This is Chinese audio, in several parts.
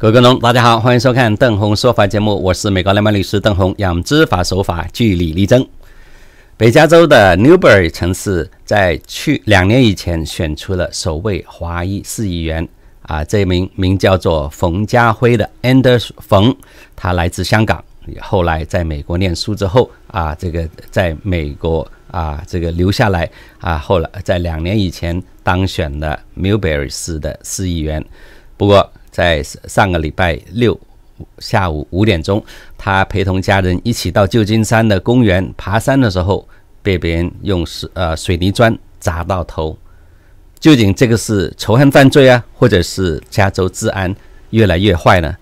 各位观众，大家好，欢迎收看邓红说法节目，我是美国联邦律师邓红，养知法守法，据理力争。北加州的 Newbury 城市在去两年以前选出了首位华裔市议员啊，这名名叫做冯家辉的 a n d e r s 冯，他来自香港，后来在美国念书之后啊，这个在美国啊，这个留下来啊，后来在两年以前当选了 Newbury 市的市议员，不过。在上个礼拜六下午五点钟，他陪同家人一起到旧金山的公园爬山的时候，被别人用石呃水泥砖砸到头。究竟这个是仇恨犯罪啊，或者是加州治安越来越坏呢？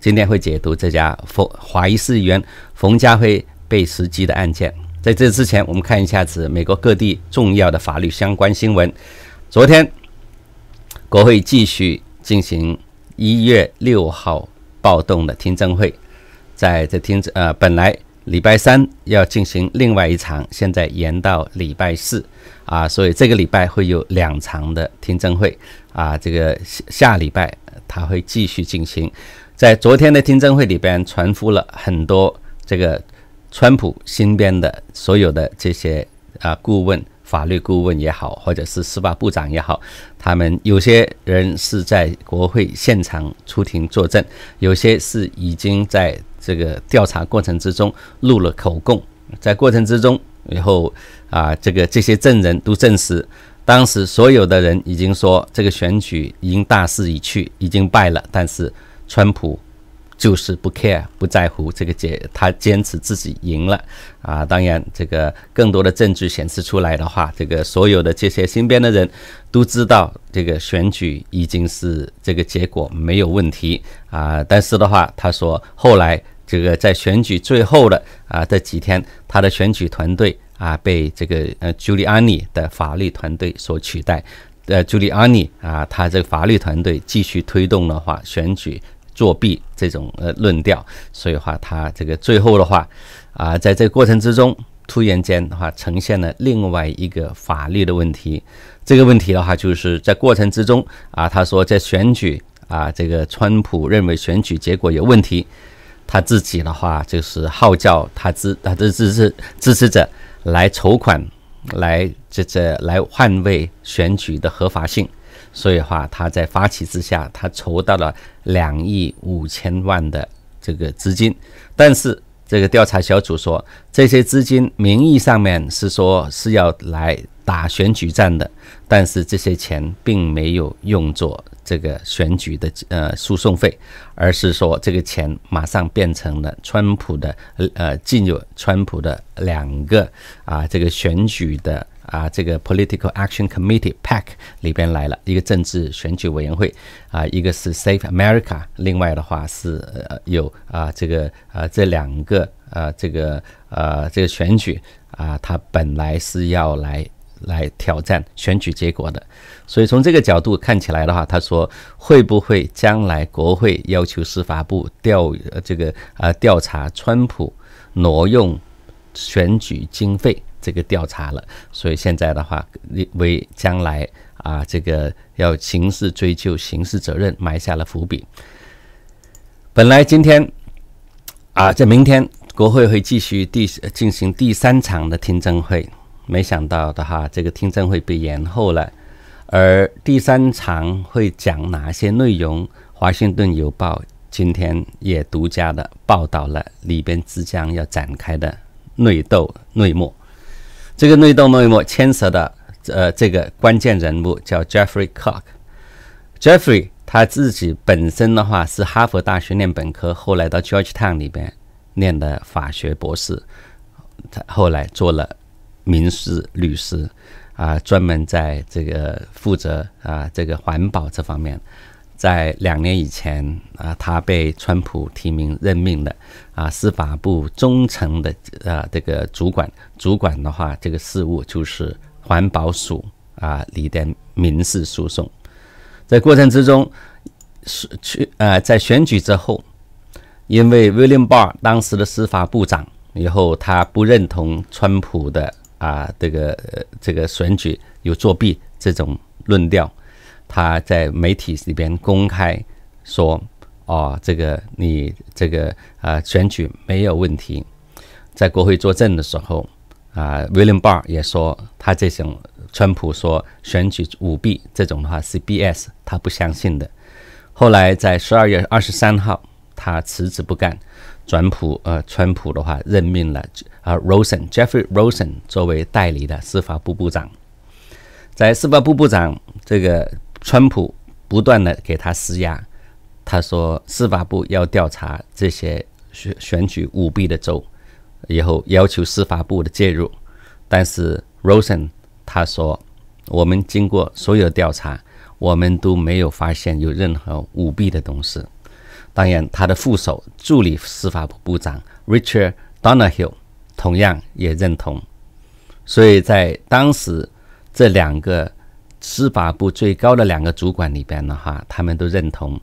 今天会解读这家冯华裔议员冯家辉被袭击的案件。在这之前，我们看一下子美国各地重要的法律相关新闻。昨天，国会继续进行。一月六号暴动的听证会，在这听证呃，本来礼拜三要进行另外一场，现在延到礼拜四，啊，所以这个礼拜会有两场的听证会，啊，这个下下礼拜他会继续进行。在昨天的听证会里边，传呼了很多这个川普新编的所有的这些啊顾问。法律顾问也好，或者是司法部长也好，他们有些人是在国会现场出庭作证，有些是已经在这个调查过程之中录了口供，在过程之中，然后啊，这个这些证人都证实，当时所有的人已经说这个选举已经大势已去，已经败了，但是川普。就是不 care，不在乎这个结，他坚持自己赢了，啊，当然这个更多的证据显示出来的话，这个所有的这些身边的人都知道，这个选举已经是这个结果没有问题啊。但是的话，他说后来这个在选举最后的啊，这几天他的选举团队啊被这个呃 Giuliani 的法律团队所取代，呃 Giuliani 啊，他这个法律团队继续推动的话，选举。作弊这种呃论调，所以话他这个最后的话，啊，在这个过程之中，突然间的话，呈现了另外一个法律的问题。这个问题的话，就是在过程之中啊，他说在选举啊，这个川普认为选举结果有问题，他自己的话就是号召他支他的支持支持者来筹款。来这这来捍卫选举的合法性，所以话他在发起之下，他筹到了两亿五千万的这个资金，但是这个调查小组说，这些资金名义上面是说是要来打选举战的，但是这些钱并没有用作。这个选举的呃诉讼费，而是说这个钱马上变成了川普的呃进入川普的两个啊这个选举的啊这个 political action committee pack 里边来了一个政治选举委员会啊一个是 safe america，另外的话是有啊这个啊这两个啊这个啊这个选举啊它本来是要来。来挑战选举结果的，所以从这个角度看起来的话，他说会不会将来国会要求司法部调这个啊调查川普挪用选举经费这个调查了？所以现在的话，为将来啊这个要刑事追究刑事责任埋下了伏笔。本来今天啊，在明天国会会继续第进行第三场的听证会。没想到的哈，这个听证会被延后了。而第三场会讲哪些内容？华盛顿邮报今天也独家的报道了里边即将要展开的内斗内幕。这个内斗内幕牵涉的呃，这个关键人物叫 Jeffrey c o k Jeffrey 他自己本身的话是哈佛大学念本科，后来到 Georgetown 里边念的法学博士，他后来做了。民事律师，啊，专门在这个负责啊这个环保这方面，在两年以前啊，他被川普提名任命的啊司法部中层的啊这个主管，主管的话这个事务就是环保署啊里的民事诉讼，在过程之中，是去啊在选举之后，因为威廉巴尔当时的司法部长，以后他不认同川普的。啊，这个这个选举有作弊这种论调，他在媒体里边公开说：“哦，这个你这个啊选举没有问题。”在国会作证的时候啊，William Barr 也说他这种川普说选举舞弊这种的话是 b s 他不相信的。后来在十二月二十三号，他辞职不干。川普，呃，川普的话任命了，呃，Rosen Jeffrey Rosen 作为代理的司法部部长。在司法部部长这个，川普不断的给他施压，他说司法部要调查这些选选举舞弊的州，以后要求司法部的介入。但是 Rosen 他说，我们经过所有调查，我们都没有发现有任何舞弊的东西。当然，他的副手、助理司法部部长 Richard Donahue 同样也认同。所以在当时这两个司法部最高的两个主管里边的话，他们都认同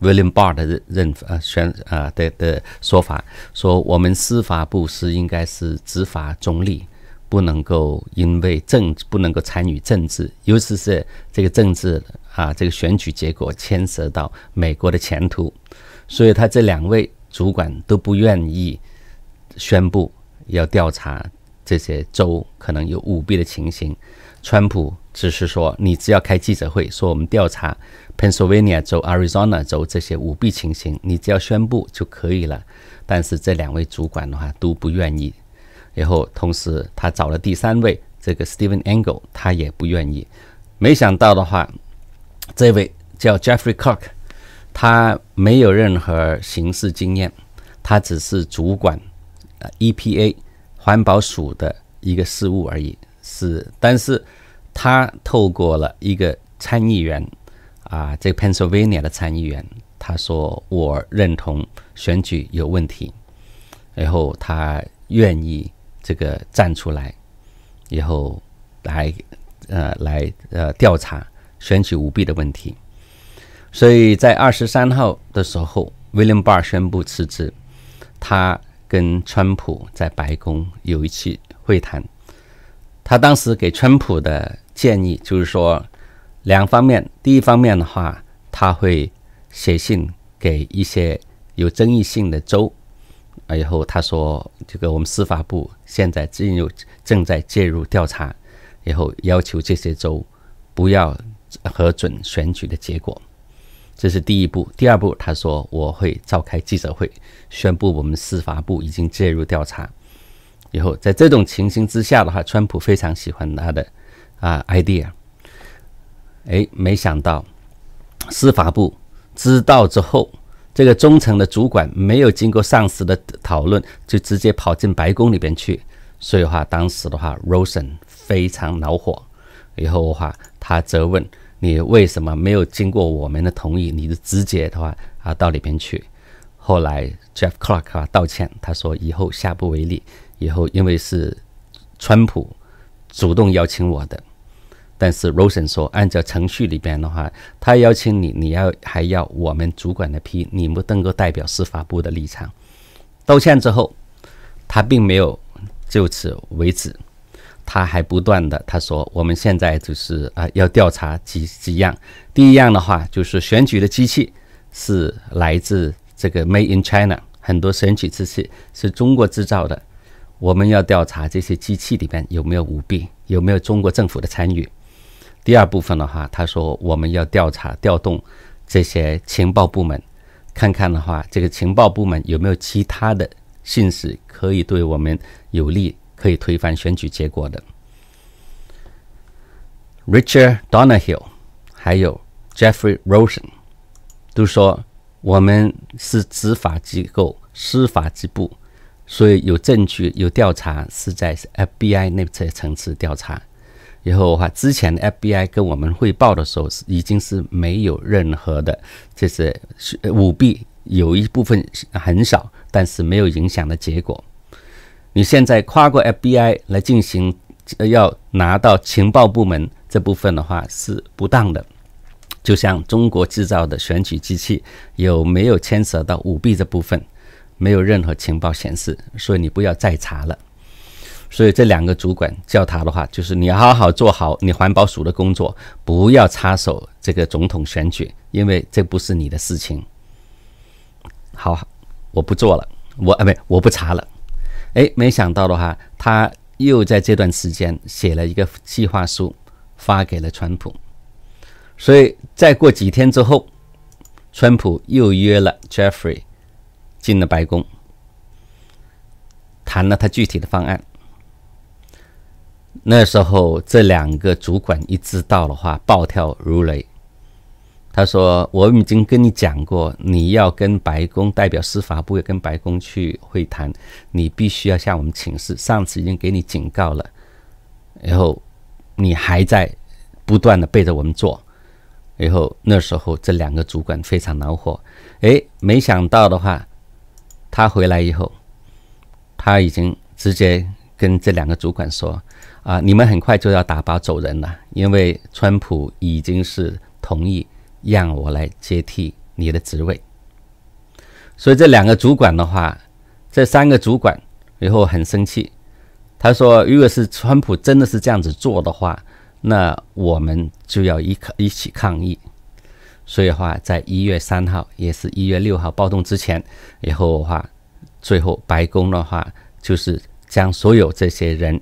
William Barr 的认认呃选呃的的说法，说我们司法部是应该是执法中立。不能够因为政不能够参与政治，尤其是这个政治啊，这个选举结果牵涉到美国的前途，所以他这两位主管都不愿意宣布要调查这些州可能有舞弊的情形。川普只是说，你只要开记者会说我们调查 Pennsylvania 州、Arizona 州这些舞弊情形，你只要宣布就可以了。但是这两位主管的话都不愿意。然后，同时他找了第三位，这个 Steven Angle，他也不愿意。没想到的话，这位叫 Jeffrey Cook，他没有任何刑事经验，他只是主管 EPA 环保署的一个事务而已。是，但是他透过了一个参议员啊，这 Pennsylvania 的参议员，他说我认同选举有问题，然后他愿意。这个站出来以后，来呃来呃调查选举舞弊的问题，所以在二十三号的时候，威廉巴尔宣布辞职。他跟川普在白宫有一次会谈，他当时给川普的建议就是说两方面，第一方面的话，他会写信给一些有争议性的州。啊！以后他说，这个我们司法部现在进入，正在介入调查，然后要求这些州不要核准选举的结果，这是第一步。第二步，他说我会召开记者会，宣布我们司法部已经介入调查。以后在这种情形之下的话，川普非常喜欢他的啊 idea。哎，没想到司法部知道之后。这个中层的主管没有经过上司的讨论，就直接跑进白宫里边去。所以话，当时的话，Rosen 非常恼火，以后的话他责问你为什么没有经过我们的同意，你就直接的话啊到里边去。后来 Jeff Clark 啊道歉，他说以后下不为例，以后因为是川普主动邀请我的。但是 Rosen 说，按照程序里边的话，他邀请你，你要还要我们主管的批，你不能够代表司法部的立场。道歉之后，他并没有就此为止，他还不断的他说，我们现在就是啊要调查几几样。第一样的话就是选举的机器是来自这个 Made in China，很多选举机器是中国制造的，我们要调查这些机器里边有没有舞弊，有没有中国政府的参与。第二部分的话，他说我们要调查调动这些情报部门，看看的话，这个情报部门有没有其他的信使可以对我们有利，可以推翻选举结果的。Richard Donahue 还有 Jeffrey Rosen 都说我们是执法机构、司法机部。所以有证据、有调查是在 FBI 那层层次调查。以后的话，之前 FBI 跟我们汇报的时候已经是没有任何的，就是舞弊，有一部分很少，但是没有影响的结果。你现在跨过 FBI 来进行要拿到情报部门这部分的话是不当的。就像中国制造的选举机器有没有牵涉到舞弊这部分，没有任何情报显示，所以你不要再查了。所以这两个主管叫他的话，就是你好好做好你环保署的工作，不要插手这个总统选举，因为这不是你的事情。好，我不做了，我啊不，我不查了。哎，没想到的话，他又在这段时间写了一个计划书，发给了川普。所以再过几天之后，川普又约了 Jeffrey 进了白宫，谈了他具体的方案。那时候这两个主管一知道的话，暴跳如雷。他说：“我已经跟你讲过，你要跟白宫代表司法部也跟白宫去会谈，你必须要向我们请示。上次已经给你警告了，然后你还在不断的背着我们做。然后那时候这两个主管非常恼火。哎，没想到的话，他回来以后，他已经直接。”跟这两个主管说：“啊，你们很快就要打包走人了，因为川普已经是同意让我来接替你的职位。”所以这两个主管的话，这三个主管以后很生气。他说：“如果是川普真的是这样子做的话，那我们就要一一起抗议。”所以话，在一月三号也是一月六号暴动之前，以后的话，最后白宫的话就是。将所有这些人、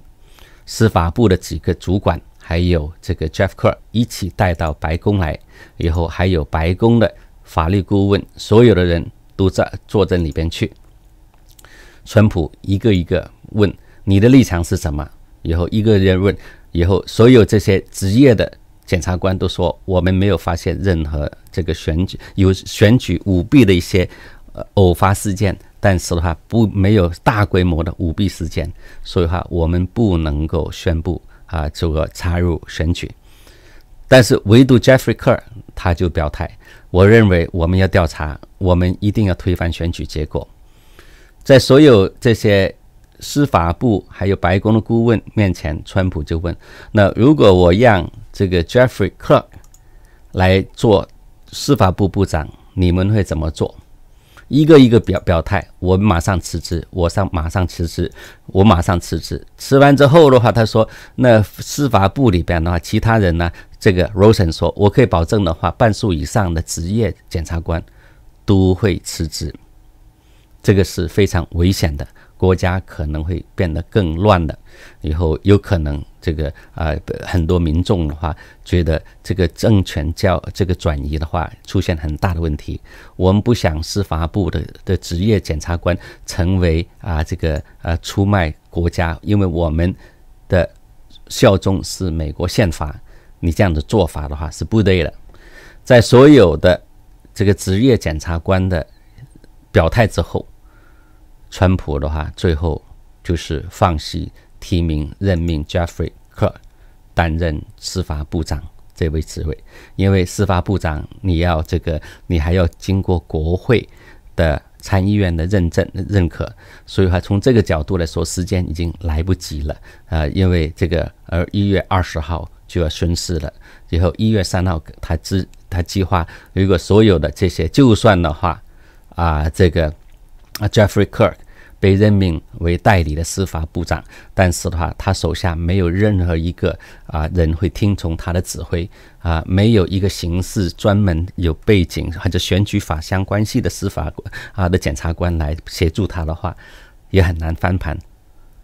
司法部的几个主管，还有这个 j e f f k e r 一起带到白宫来，以后还有白宫的法律顾问，所有的人都在坐证里边去。川普一个一个问你的立场是什么，以后一个人问，以后所有这些职业的检察官都说我们没有发现任何这个选举有选举舞弊的一些呃偶发事件。但是的话，不没有大规模的舞弊事件，所以话我们不能够宣布啊这个插入选举。但是唯独 Jeffrey c e r r 他就表态，我认为我们要调查，我们一定要推翻选举结果。在所有这些司法部还有白宫的顾问面前，川普就问：那如果我让这个 Jeffrey c e r r 来做司法部部长，你们会怎么做？一个一个表表态，我马上辞职，我上马上辞职，我马上辞职。辞完之后的话，他说，那司法部里边的话，其他人呢？这个 Rosen 说，我可以保证的话，半数以上的职业检察官都会辞职，这个是非常危险的。国家可能会变得更乱了，以后有可能这个啊，很多民众的话觉得这个政权叫这个转移的话，出现很大的问题。我们不想司法部的的职业检察官成为啊这个呃出卖国家，因为我们的效忠是美国宪法，你这样的做法的话是不对的。在所有的这个职业检察官的表态之后。川普的话，最后就是放弃提名任命 Jeffrey Clark 担任司法部长这位职位，因为司法部长你要这个，你还要经过国会的参议院的认证认可，所以话从这个角度来说，时间已经来不及了啊！因为这个，而一月二十号就要宣誓了，以后一月三号他计他计划，如果所有的这些就算的话，啊，这个啊 Jeffrey c i a r k 被任命为代理的司法部长，但是的话，他手下没有任何一个啊人会听从他的指挥啊，没有一个刑事专门有背景或者选举法相关系的司法啊的检察官来协助他的话，也很难翻盘。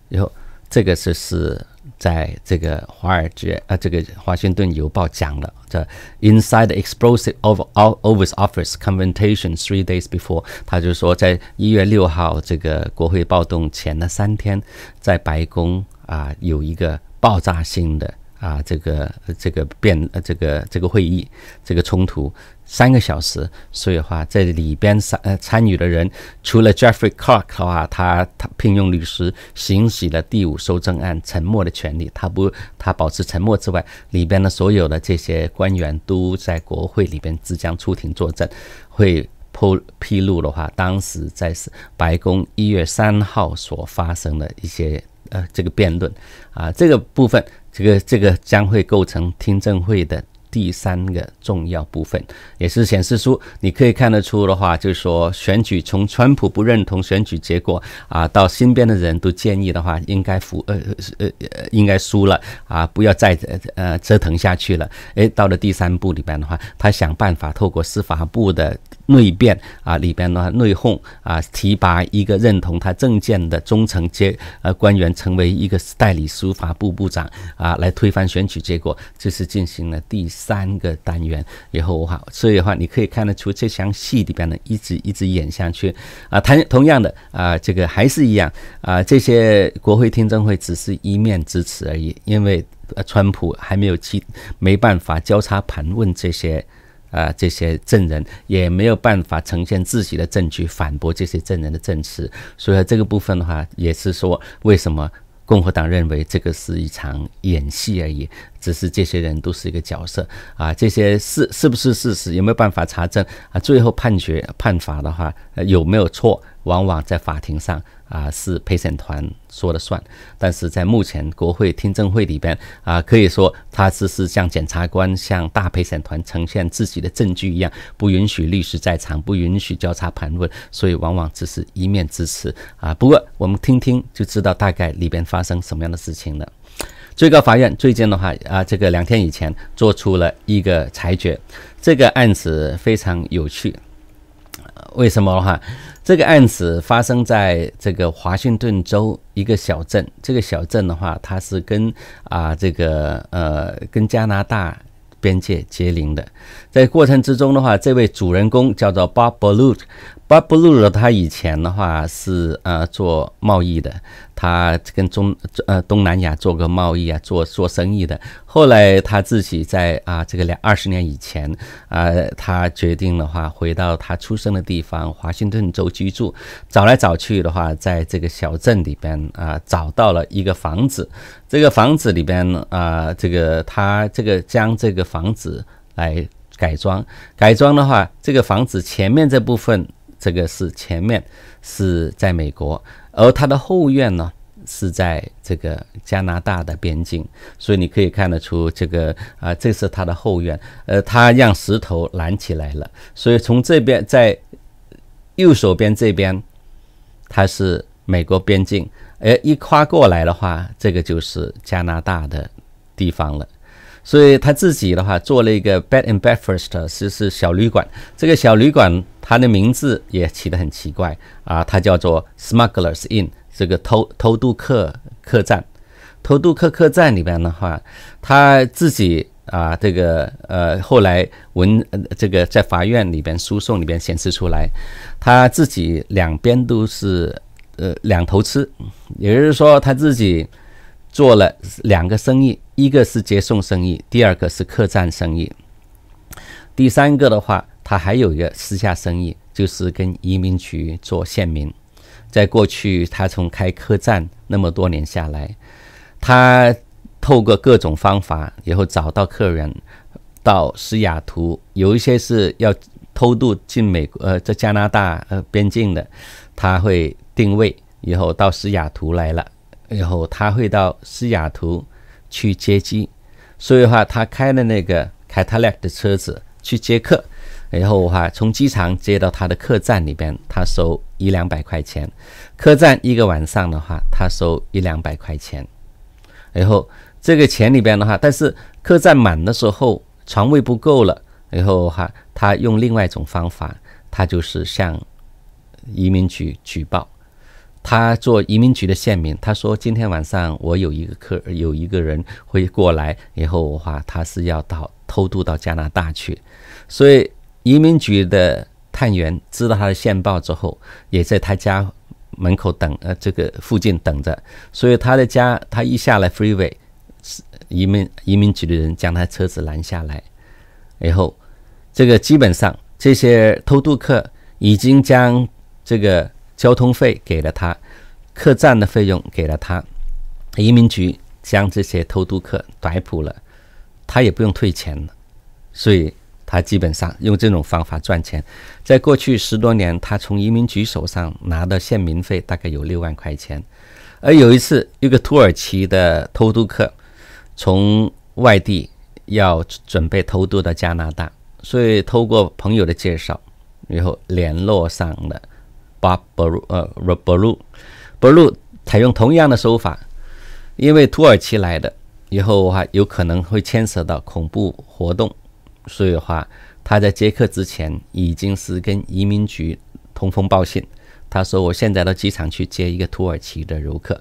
然后，这个就是。在这个华尔街啊，这个华盛顿邮报讲了，这 Inside the Explosive of Oval Office c o n f e r t n o n Three Days Before，他就说，在一月六号这个国会暴动前的三天，在白宫啊有一个爆炸性的啊这个这个变这个这个会议这个冲突。三个小时，所以话在里边参呃参与的人，除了 Jeffrey Clark 的话，他他聘用律师行使了第五修正案沉默的权利，他不他保持沉默之外，里边的所有的这些官员都在国会里边即将出庭作证，会剖披露的话，当时在白宫一月三号所发生的一些呃这个辩论啊这个部分，这个这个将会构成听证会的。第三个重要部分，也是显示出，你可以看得出的话，就是说选举从川普不认同选举结果啊，到身边的人都建议的话，应该服呃呃呃应该输了啊，不要再呃折腾下去了。诶，到了第三步里边的话，他想办法透过司法部的。内变啊，里边呢内讧啊，提拔一个认同他政见的中层阶呃官员，成为一个代理司法部部长啊，来推翻选举结果，这是进行了第三个单元以后哈，所以的话你可以看得出这场戏里边呢一直一直演下去啊。同同样的啊，这个还是一样啊，这些国会听证会只是一面之词而已，因为川普还没有去，没办法交叉盘问这些。啊，这些证人也没有办法呈现自己的证据反驳这些证人的证词，所以这个部分的话，也是说为什么共和党认为这个是一场演戏而已，只是这些人都是一个角色啊，这些事是不是事实，有没有办法查证啊？最后判决判罚的话有没有错，往往在法庭上。啊，是陪审团说了算，但是在目前国会听证会里边啊，可以说他只是向检察官、向大陪审团呈现自己的证据一样，不允许律师在场，不允许交叉盘问，所以往往只是一面之词啊。不过我们听听就知道大概里边发生什么样的事情了。最高法院最近的话啊，这个两天以前做出了一个裁决，这个案子非常有趣。为什么哈？这个案子发生在这个华盛顿州一个小镇，这个小镇的话，它是跟啊这个呃跟加拿大边界接邻的。在过程之中的话，这位主人公叫做 Bob Blue。巴布鲁尔他以前的话是呃做贸易的，他跟中呃东南亚做个贸易啊做做生意的。后来他自己在啊这个两二十年以前啊，他决定的话回到他出生的地方华盛顿州居住。找来找去的话，在这个小镇里边啊找到了一个房子。这个房子里边啊，这个他这个将这个房子来改装。改装的话，这个房子前面这部分。这个是前面是在美国，而它的后院呢是在这个加拿大的边境，所以你可以看得出这个啊，这是它的后院。呃，它让石头拦起来了，所以从这边在右手边这边，它是美国边境，而一跨过来的话，这个就是加拿大的地方了。所以他自己的话，做了一个 bed and breakfast，是是小旅馆。这个小旅馆。他的名字也起得很奇怪啊，他叫做 Smugglers Inn，这个偷偷渡客客栈。偷渡客客栈里边的话，他自己啊，这个呃，后来文这个在法院里边诉讼里边显示出来，他自己两边都是呃两头吃，也就是说他自己做了两个生意，一个是接送生意，第二个是客栈生意，第三个的话。他还有一个私下生意，就是跟移民局做线民。在过去，他从开客栈那么多年下来，他透过各种方法，以后找到客人到西雅图，有一些是要偷渡进美，国，呃，在加拿大呃边境的，他会定位，以后到西雅图来了，然后他会到西雅图去接机。所以话，他开了那个凯特拉的车子去接客。然后我话，从机场接到他的客栈里边，他收一两百块钱。客栈一个晚上的话，他收一两百块钱。然后这个钱里边的话，但是客栈满的时候床位不够了，然后哈他用另外一种方法，他就是向移民局举报。他做移民局的县民，他说今天晚上我有一个客，有一个人会过来，以后我话他是要到偷渡到加拿大去，所以。移民局的探员知道他的线报之后，也在他家门口等，呃，这个附近等着。所以他的家，他一下来 freeway，移民移民局的人将他车子拦下来，然后这个基本上这些偷渡客已经将这个交通费给了他，客栈的费用给了他，移民局将这些偷渡客逮捕了，他也不用退钱了，所以。他基本上用这种方法赚钱。在过去十多年，他从移民局手上拿的遣民费大概有六万块钱。而有一次，一个土耳其的偷渡客从外地要准备偷渡到加拿大，所以通过朋友的介绍，然后联络上了 Bob Blue，呃，Rob Blue。Blue 采用同样的手法，因为土耳其来的以后的话，有可能会牵涉到恐怖活动。所以的话，他在接客之前已经是跟移民局通风报信。他说：“我现在到机场去接一个土耳其的游客，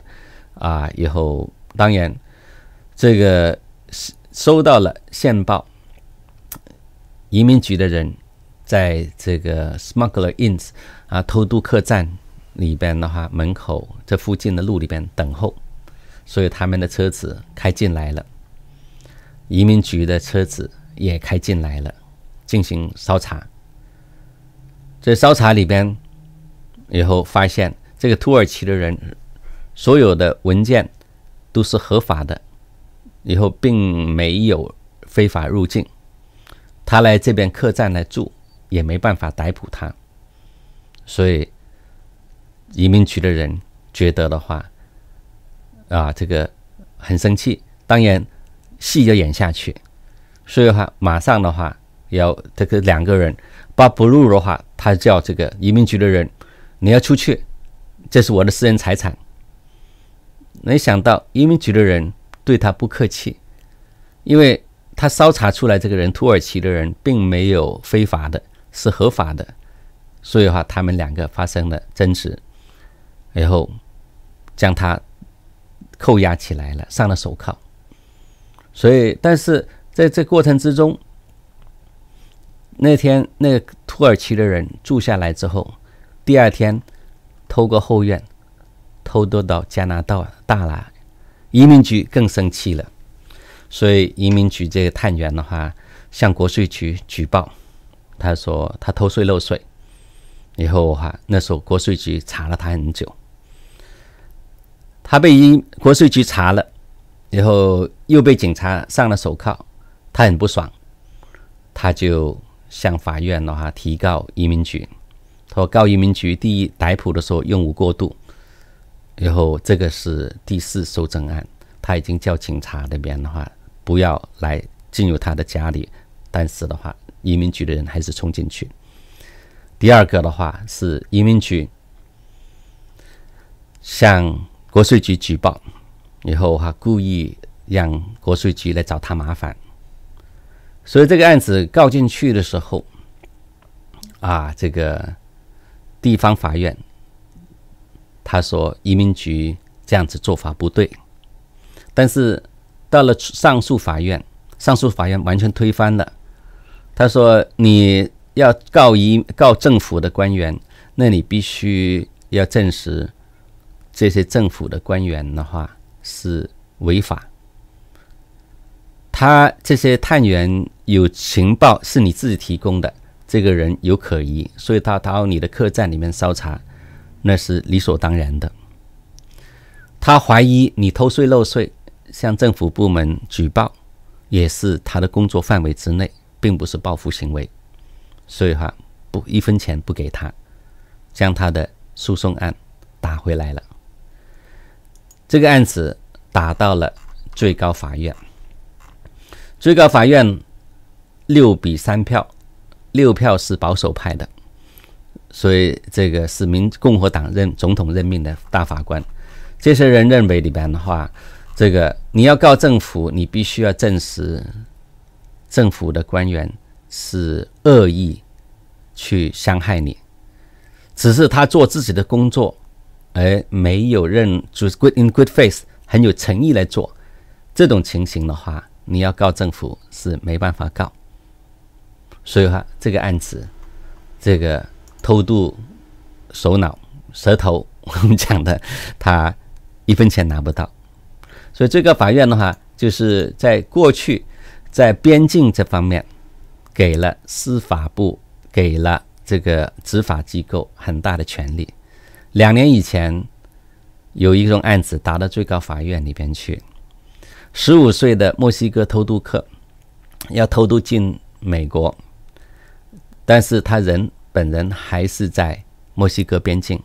啊，以后当然这个收收到了线报，移民局的人在这个 smuggler inns 啊偷渡客栈里边的话，门口这附近的路里边等候，所以他们的车子开进来了，移民局的车子。”也开进来了，进行搜查。在烧查里边，以后发现这个土耳其的人所有的文件都是合法的，以后并没有非法入境。他来这边客栈来住，也没办法逮捕他。所以移民局的人觉得的话，啊，这个很生气。当然，戏要演下去。所以的话，马上的话，要这个两个人把 blue 的话，他叫这个移民局的人，你要出去，这是我的私人财产。没想到移民局的人对他不客气，因为他搜查出来这个人土耳其的人并没有非法的，是合法的，所以话他们两个发生了争执，然后将他扣押起来了，上了手铐。所以，但是。在这过程之中，那天那个土耳其的人住下来之后，第二天偷过后院，偷渡到加拿大、大拿，移民局更生气了。所以移民局这个探员的话，向国税局举报，他说他偷税漏税，以后哈那时候国税局查了他很久，他被移国税局查了，然后又被警察上了手铐。他很不爽，他就向法院的话，提告移民局。他说告移民局，第一逮捕的时候用武过度，然后这个是第四搜证案。他已经叫警察那边的话，不要来进入他的家里，但是的话，移民局的人还是冲进去。第二个的话是移民局向国税局举报，然后哈故意让国税局来找他麻烦。所以这个案子告进去的时候，啊，这个地方法院他说移民局这样子做法不对，但是到了上诉法院，上诉法院完全推翻了。他说你要告一告政府的官员，那你必须要证实这些政府的官员的话是违法。他这些探员有情报是你自己提供的，这个人有可疑，所以他到你的客栈里面搜查，那是理所当然的。他怀疑你偷税漏税，向政府部门举报，也是他的工作范围之内，并不是报复行为。所以哈，不一分钱不给他，将他的诉讼案打回来了。这个案子打到了最高法院。最高法院六比三票，六票是保守派的，所以这个是民共和党任总统任命的大法官。这些人认为里边的话，这个你要告政府，你必须要证实政府的官员是恶意去伤害你，只是他做自己的工作，而没有认，就是 good in good face，很有诚意来做这种情形的话。你要告政府是没办法告，所以哈，这个案子，这个偷渡首脑、蛇头，我们讲的，他一分钱拿不到，所以最高法院的话，就是在过去在边境这方面，给了司法部，给了这个执法机构很大的权利。两年以前，有一种案子打到最高法院里边去。十五岁的墨西哥偷渡客要偷渡进美国，但是他人本人还是在墨西哥边境，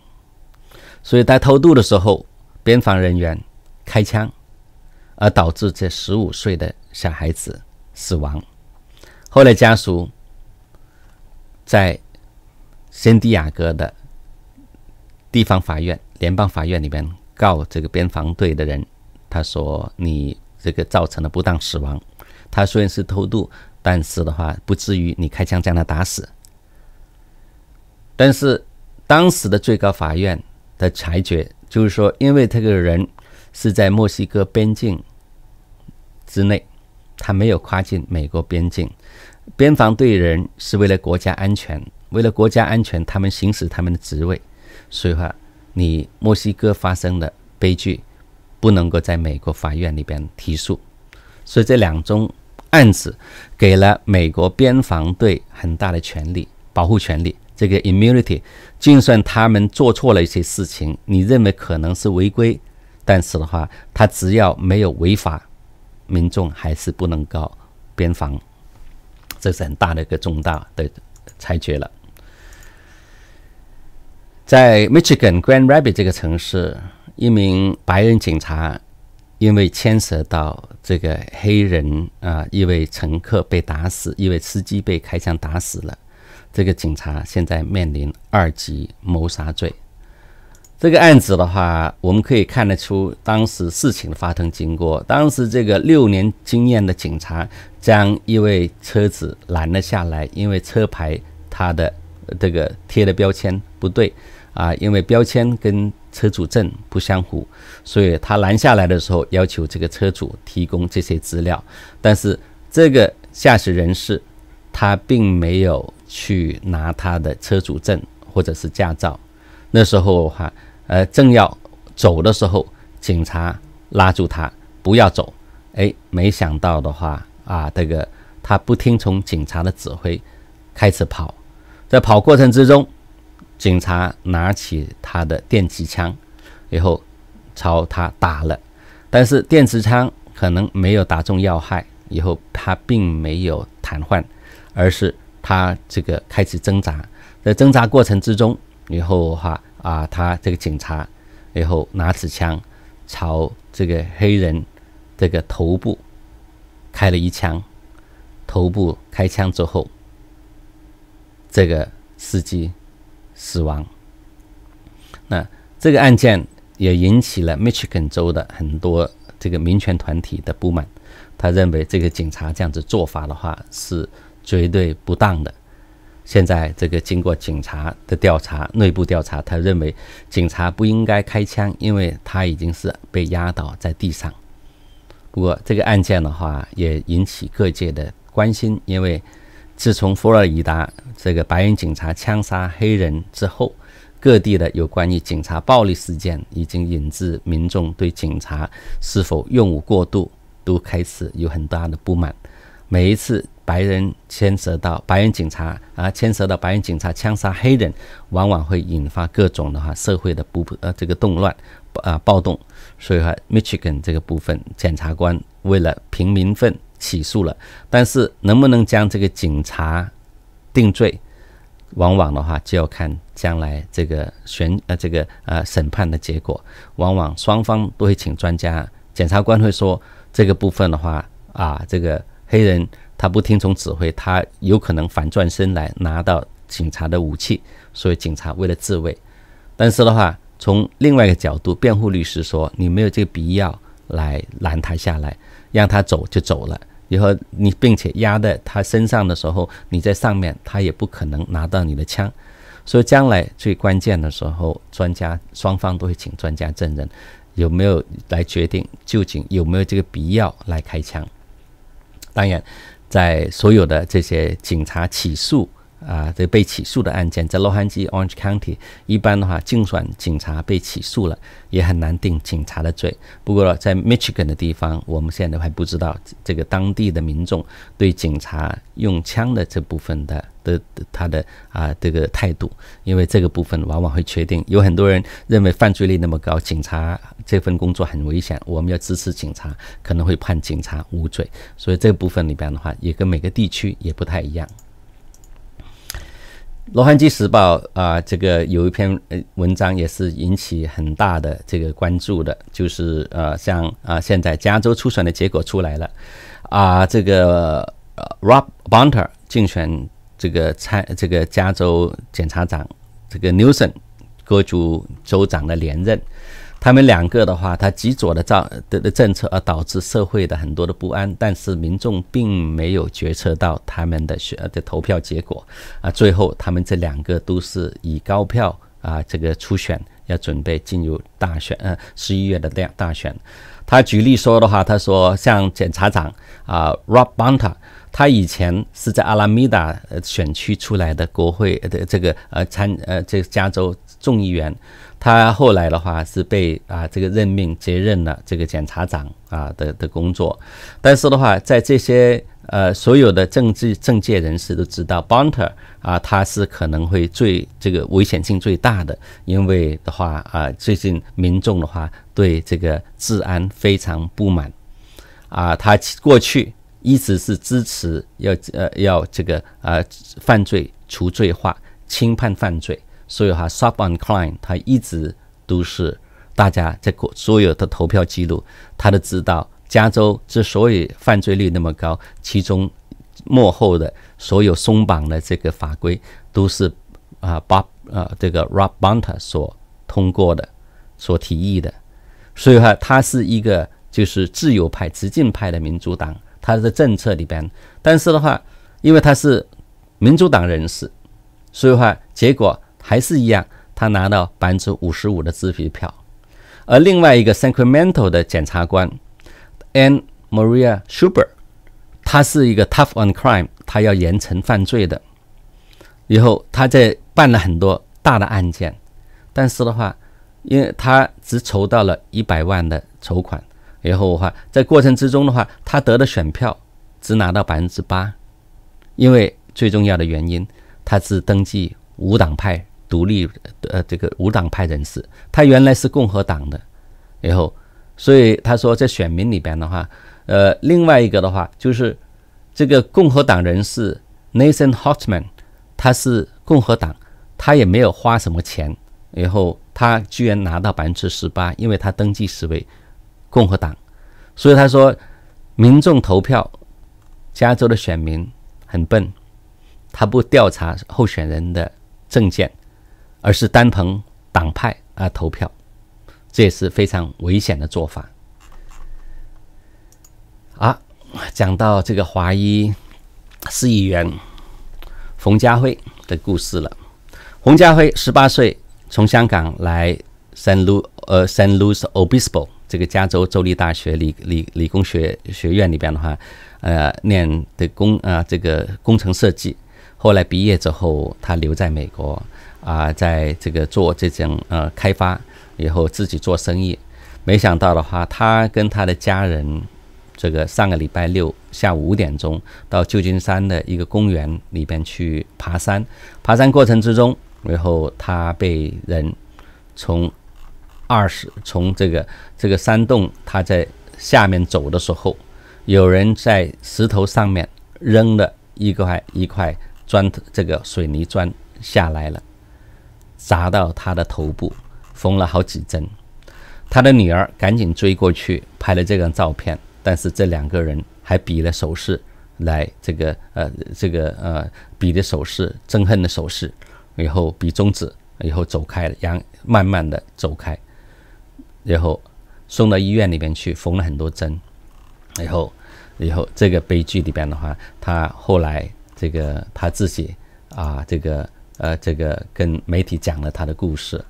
所以在偷渡的时候，边防人员开枪，而导致这十五岁的小孩子死亡。后来家属在圣地亚哥的地方法院、联邦法院里面告这个边防队的人，他说：“你。”这个造成的不当死亡，他虽然是偷渡，但是的话不至于你开枪将他打死。但是当时的最高法院的裁决就是说，因为这个人是在墨西哥边境之内，他没有跨境美国边境，边防队人是为了国家安全，为了国家安全，他们行使他们的职位，所以话你墨西哥发生的悲剧。不能够在美国法院里边提诉，所以这两宗案子给了美国边防队很大的权利，保护权利。这个 immunity，就算他们做错了一些事情，你认为可能是违规，但是的话，他只要没有违法，民众还是不能告边防。这是很大的一个重大的裁决了。在 Michigan Grand Rapids 这个城市。一名白人警察因为牵涉到这个黑人啊，一位乘客被打死，一位司机被开枪打死了。这个警察现在面临二级谋杀罪。这个案子的话，我们可以看得出当时事情的发生经过。当时这个六年经验的警察将一位车子拦了下来，因为车牌他的这个贴的标签不对。啊，因为标签跟车主证不相符，所以他拦下来的时候要求这个车主提供这些资料。但是这个驾驶人士他并没有去拿他的车主证或者是驾照。那时候哈、呃，正要走的时候，警察拉住他不要走。哎，没想到的话啊，这个他不听从警察的指挥，开始跑。在跑过程之中。警察拿起他的电击枪，然后朝他打了，但是电击枪可能没有打中要害，以后他并没有瘫痪，而是他这个开始挣扎，在挣扎过程之中，以后哈啊，他这个警察，然后拿起枪朝这个黑人这个头部开了一枪，头部开枪之后，这个司机。死亡。那这个案件也引起了密 a n 州的很多这个民权团体的不满，他认为这个警察这样子做法的话是绝对不当的。现在这个经过警察的调查、内部调查，他认为警察不应该开枪，因为他已经是被压倒在地上。不过这个案件的话也引起各界的关心，因为。自从佛罗里达这个白人警察枪杀黑人之后，各地的有关于警察暴力事件已经引致民众对警察是否用武过度都开始有很大的不满。每一次白人牵涉到白人警察，啊，牵涉到白人警察枪杀黑人，往往会引发各种的话社会的不呃这个动乱啊暴动。所以话，Michigan 这个部分检察官为了平民愤。起诉了，但是能不能将这个警察定罪，往往的话就要看将来这个悬呃这个呃审判的结果。往往双方都会请专家，检察官会说这个部分的话啊，这个黑人他不听从指挥，他有可能反转身来拿到警察的武器，所以警察为了自卫。但是的话，从另外一个角度，辩护律师说你没有这个必要来拦他下来，让他走就走了。以后你并且压在他身上的时候，你在上面，他也不可能拿到你的枪，所以将来最关键的时候，专家双方都会请专家证人，有没有来决定究竟有没有这个必要来开枪？当然，在所有的这些警察起诉。啊，这被起诉的案件，在洛杉矶 Orange County 一般的话，竞选警察被起诉了，也很难定警察的罪。不过，在 Michigan 的地方，我们现在还不知道这个当地的民众对警察用枪的这部分的的他的啊这个态度，因为这个部分往往会确定，有很多人认为犯罪率那么高，警察这份工作很危险，我们要支持警察，可能会判警察无罪。所以，这部分里边的话，也跟每个地区也不太一样。《洛杉矶时报》啊，这个有一篇呃文章也是引起很大的这个关注的，就是呃，像啊，现在加州初选的结果出来了，啊，这个 Rob b o n t r 竞选这个参这个加州检察长，这个 n w s o n 各州州长的连任。他们两个的话，他极左的政的的政策，而导致社会的很多的不安，但是民众并没有决策到他们的选的投票结果，啊，最后他们这两个都是以高票啊，这个初选要准备进入大选，呃十一月的大大选。他举例说的话，他说像检察长啊，Rob Bonta，他以前是在阿拉米达选区出来的国会的这个呃参呃这个加州。众议员，他后来的话是被啊这个任命接任了这个检察长啊的的工作，但是的话，在这些呃所有的政治政界人士都知道 b o n t r 啊他是可能会最这个危险性最大的，因为的话啊最近民众的话对这个治安非常不满啊，他过去一直是支持要呃要这个啊犯罪除罪化轻判犯罪。所以哈 s u b o n c Klein 他一直都是大家在所有的投票记录，他都知道。加州之所以犯罪率那么高，其中幕后的所有松绑的这个法规，都是啊，Bob 啊，这个 r o b b a n t a 所通过的，所提议的。所以话，他是一个就是自由派、激进派的民主党，他的政策里边，但是的话，因为他是民主党人士，所以话结果。还是一样，他拿到百分之五十五的支票，而另外一个 Sacramento 的检察官 Ann Maria Shuber，他是一个 Tough on Crime，他要严惩犯罪的，以后他在办了很多大的案件，但是的话，因为他只筹到了一百万的筹款，然后的话，在过程之中的话，他得的选票只拿到百分之八，因为最重要的原因，他只登记无党派。独立呃，这个无党派人士，他原来是共和党的，然后，所以他说，在选民里边的话，呃，另外一个的话就是这个共和党人士 Nathan Hotman，他是共和党，他也没有花什么钱，然后他居然拿到百分之十八，因为他登记是为共和党，所以他说，民众投票，加州的选民很笨，他不调查候选人的证件，而是单凭党派啊投票，这也是非常危险的做法啊！讲到这个华裔市议员冯家辉的故事了。冯家辉十八岁从香港来 San Lu 呃 San l u Obispo 这个加州州立大学理理理工学学院里边的话，呃，念的工啊这个工程设计。后来毕业之后，他留在美国。啊，在这个做这种呃开发以后，自己做生意，没想到的话，他跟他的家人，这个上个礼拜六下午五点钟到旧金山的一个公园里边去爬山，爬山过程之中，然后他被人从二十从这个这个山洞，他在下面走的时候，有人在石头上面扔了一块一块砖，这个水泥砖下来了。砸到他的头部，缝了好几针。他的女儿赶紧追过去，拍了这张照片。但是这两个人还比了手势，来这个呃这个呃比的手势，憎恨的手势，然后比中指，然后走开了，然慢慢的走开，然后送到医院里面去，缝了很多针。然后，然后这个悲剧里边的话，他后来这个他自己啊这个。呃，这个跟媒体讲了他的故事，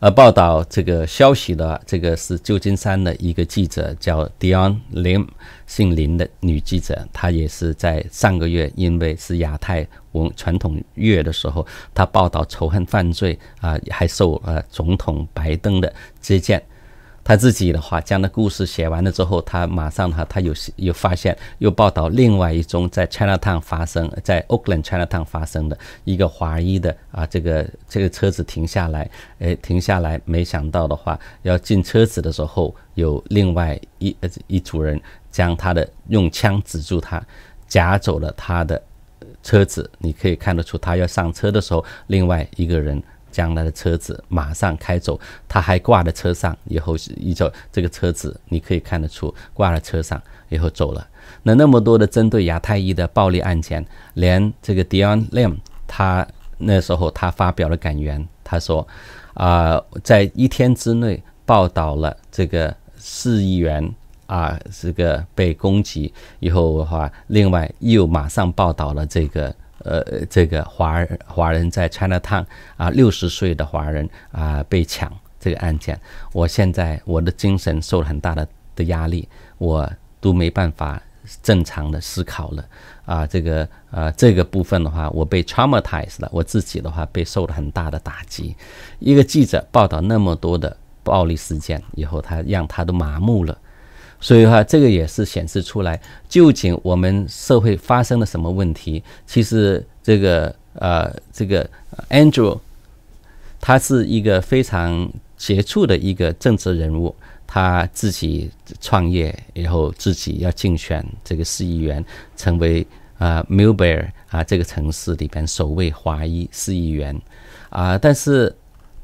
而报道这个消息的这个是旧金山的一个记者，叫迪 i 林，姓林的女记者，她也是在上个月，因为是亚太文传统月的时候，她报道仇恨犯罪啊，还受呃总统拜登的接见。他自己的话，将那故事写完了之后，他马上哈，他有有发现，又报道另外一宗在 China Town 发生，在 Oakland China Town 发生的一个华裔的啊，这个这个车子停下来，哎，停下来，没想到的话，要进车子的时候，有另外一一组人将他的用枪指住他，夹走了他的车子。你可以看得出，他要上车的时候，另外一个人。将他的车子马上开走，他还挂在车上。以后一照这个车子你可以看得出，挂在车上以后走了。那那么多的针对亚太裔的暴力案件，连这个迪安 m 他那时候他发表了感言，他说：“啊，在一天之内报道了这个四亿元啊，这个被攻击以后的话，另外又马上报道了这个。”呃，这个华人，华人在 Chinatown 啊，六十岁的华人啊，被抢这个案件，我现在我的精神受了很大的的压力，我都没办法正常的思考了。啊，这个，呃，这个部分的话，我被 traumatized，了，我自己的话被受了很大的打击。一个记者报道那么多的暴力事件以后，他让他都麻木了。所以哈，这个也是显示出来，究竟我们社会发生了什么问题？其实这个呃，这个 Andrew 他是一个非常杰出的一个政治人物，他自己创业，然后自己要竞选这个市议员，成为啊 m i l b u r 啊这个城市里边首位华裔市议员啊，但是。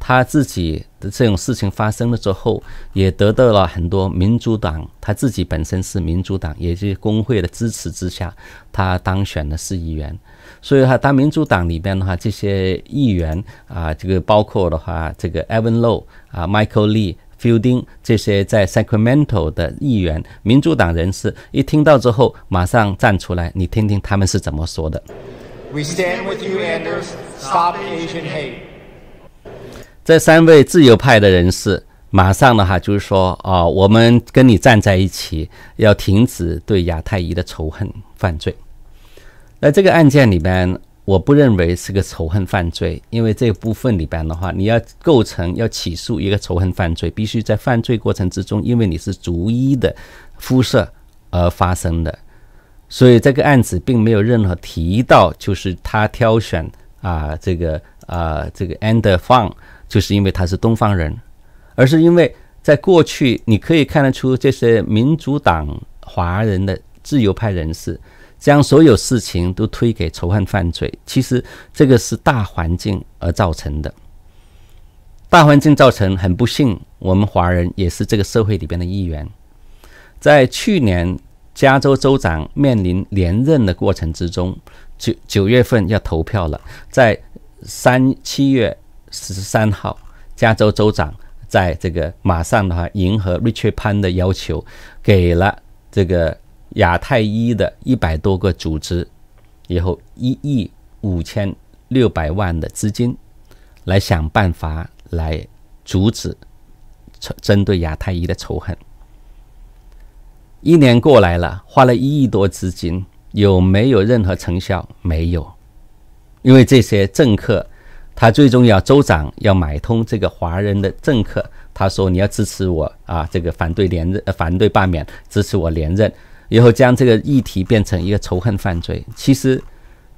他自己的这种事情发生了之后，也得到了很多民主党，他自己本身是民主党，也是工会的支持之下，他当选了市议员。所以哈，当民主党里边的话，这些议员啊，这个包括的话，这个 Evan Low 啊，Michael Lee Fielding 这些在 Sacramento 的议员，民主党人士一听到之后，马上站出来，你听听他们是怎么说的。We stand with you, Anders. Stop Asian hate. 这三位自由派的人士马上的话就是说啊，我们跟你站在一起，要停止对亚太裔的仇恨犯罪。那这个案件里边，我不认为是个仇恨犯罪，因为这部分里边的话，你要构成要起诉一个仇恨犯罪，必须在犯罪过程之中，因为你是逐一的肤色而发生的，所以这个案子并没有任何提到，就是他挑选啊这个啊这个 a n d e r g 就是因为他是东方人，而是因为在过去，你可以看得出这些民主党华人的自由派人士将所有事情都推给仇恨犯罪。其实这个是大环境而造成的，大环境造成很不幸，我们华人也是这个社会里边的一员。在去年加州州长面临连任的过程之中，九九月份要投票了，在三七月。十三号，加州州长在这个马上的话，迎合 Richard Pan 的要求，给了这个亚太一的一百多个组织以后一亿五千六百万的资金，来想办法来阻止针对亚太一的仇恨。一年过来了，花了一亿多资金，有没有任何成效？没有，因为这些政客。他最终要州长要买通这个华人的政客，他说你要支持我啊，这个反对连任，呃、反对罢免，支持我连任，然后将这个议题变成一个仇恨犯罪。其实，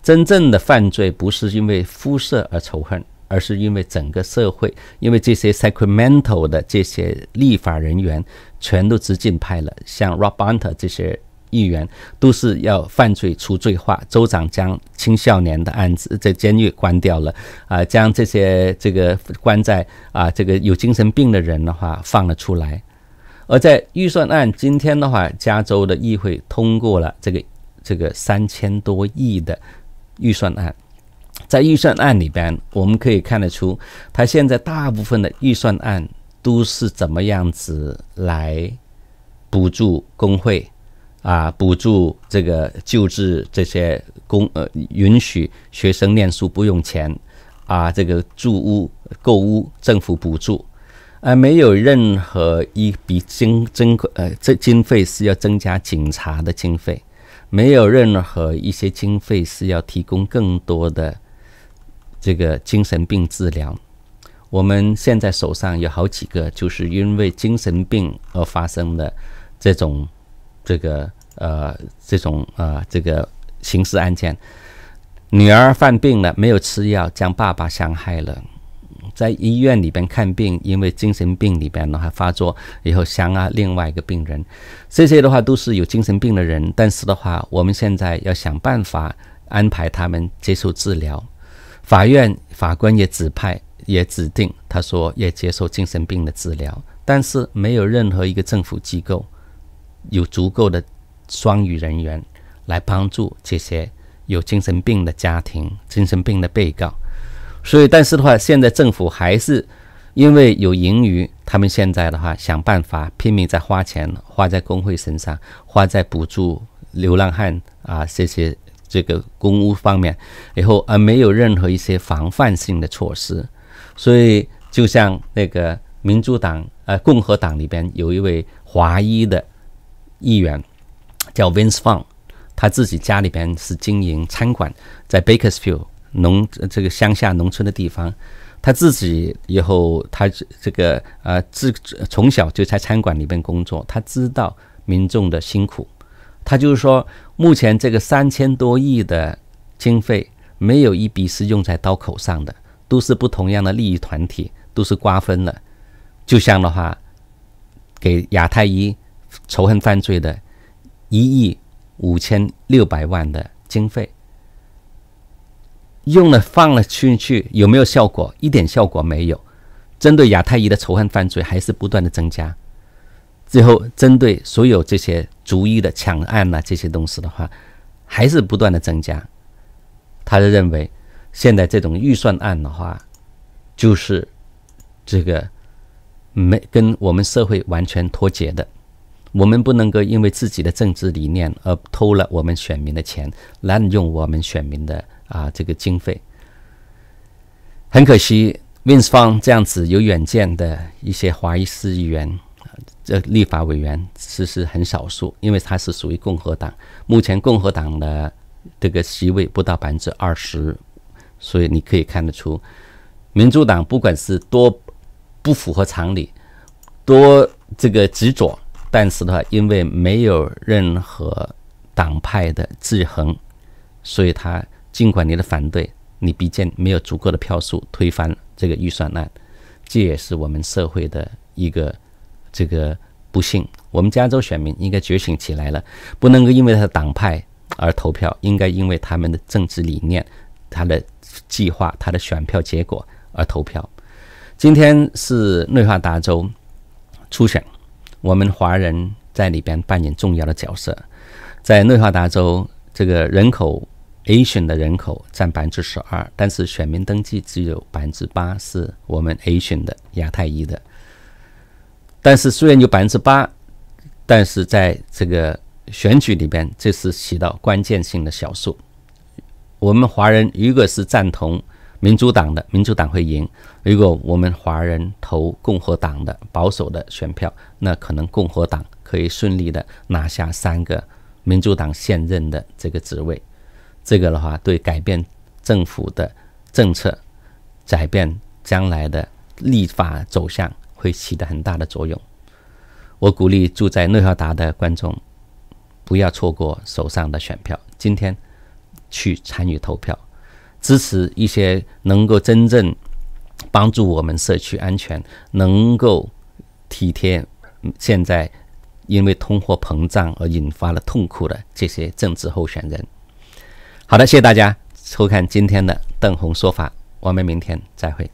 真正的犯罪不是因为肤色而仇恨，而是因为整个社会，因为这些 Sacramento 的这些立法人员全都直持派了，像 Rob Hunter 这些。议员都是要犯罪除罪化，州长将青少年的案子在监狱关掉了，啊，将这些这个关在啊这个有精神病的人的话放了出来。而在预算案今天的话，加州的议会通过了这个这个三千多亿的预算案。在预算案里边，我们可以看得出，他现在大部分的预算案都是怎么样子来补助工会。啊，补助这个救治这些公呃，允许学生念书不用钱，啊，这个住屋购物政府补助，而没有任何一笔经增呃这经费是要增加警察的经费，没有任何一些经费是要提供更多的这个精神病治疗。我们现在手上有好几个就是因为精神病而发生的这种。这个呃，这种呃，这个刑事案件，女儿犯病了，没有吃药，将爸爸伤害了，在医院里边看病，因为精神病里边的话发作，以后伤啊另外一个病人，这些的话都是有精神病的人，但是的话，我们现在要想办法安排他们接受治疗，法院法官也指派也指定，他说要接受精神病的治疗，但是没有任何一个政府机构。有足够的双语人员来帮助这些有精神病的家庭、精神病的被告，所以，但是的话，现在政府还是因为有盈余，他们现在的话想办法拼命在花钱，花在工会身上，花在补助流浪汉啊这些这个公屋方面，然后而没有任何一些防范性的措施，所以就像那个民主党呃共和党里边有一位华裔的。议员叫 Vince f a n g 他自己家里边是经营餐馆，在 Bakersfield 农这个乡下农村的地方，他自己以后他这个呃自从小就在餐馆里边工作，他知道民众的辛苦。他就是说，目前这个三千多亿的经费，没有一笔是用在刀口上的，都是不同样的利益团体，都是瓜分了。就像的话，给亚太一。仇恨犯罪的一亿五千六百万的经费用了放了进去，有没有效果？一点效果没有。针对亚太裔的仇恨犯罪还是不断的增加。最后，针对所有这些逐一的抢案呐这些东西的话，还是不断的增加。他就认为现在这种预算案的话，就是这个没跟我们社会完全脱节的。我们不能够因为自己的政治理念而偷了我们选民的钱，滥用我们选民的啊这个经费。很可惜 w i n s f 这样子有远见的一些华裔议员，这立法委员其实很少数，因为他是属于共和党。目前共和党的这个席位不到百分之二十，所以你可以看得出，民主党不管是多不符合常理，多这个执着。但是的话，因为没有任何党派的制衡，所以他尽管你的反对，你毕竟没有足够的票数推翻这个预算案，这也是我们社会的一个这个不幸。我们加州选民应该觉醒起来了，不能够因为他的党派而投票，应该因为他们的政治理念、他的计划、他的选票结果而投票。今天是内华达州初选。我们华人在里边扮演重要的角色，在内华达州，这个人口 Asian 的人口占百分之十二，但是选民登记只有百分之八是我们 Asian 的亚太裔的。但是虽然有百分之八，但是在这个选举里边，这是起到关键性的小数。我们华人如果是赞同民主党的，民主党会赢。如果我们华人投共和党的保守的选票，那可能共和党可以顺利的拿下三个民主党现任的这个职位。这个的话，对改变政府的政策、改变将来的立法走向，会起到很大的作用。我鼓励住在内华达的观众，不要错过手上的选票，今天去参与投票，支持一些能够真正。帮助我们社区安全，能够体贴现在因为通货膨胀而引发了痛苦的这些政治候选人。好的，谢谢大家收看今天的邓红说法，我们明天再会。